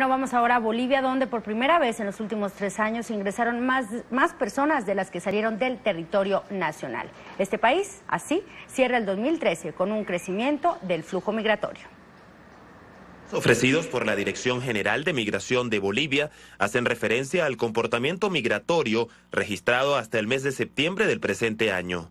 Bueno, vamos ahora a Bolivia, donde por primera vez en los últimos tres años ingresaron más, más personas de las que salieron del territorio nacional. Este país, así, cierra el 2013 con un crecimiento del flujo migratorio ofrecidos por la Dirección General de Migración de Bolivia hacen referencia al comportamiento migratorio registrado hasta el mes de septiembre del presente año.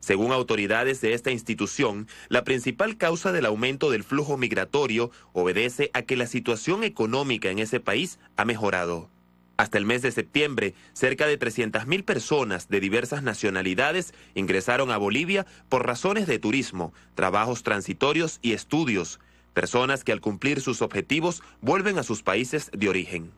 Según autoridades de esta institución, la principal causa del aumento del flujo migratorio obedece a que la situación económica en ese país ha mejorado. Hasta el mes de septiembre, cerca de 300.000 personas de diversas nacionalidades ingresaron a Bolivia por razones de turismo, trabajos transitorios y estudios, personas que al cumplir sus objetivos vuelven a sus países de origen.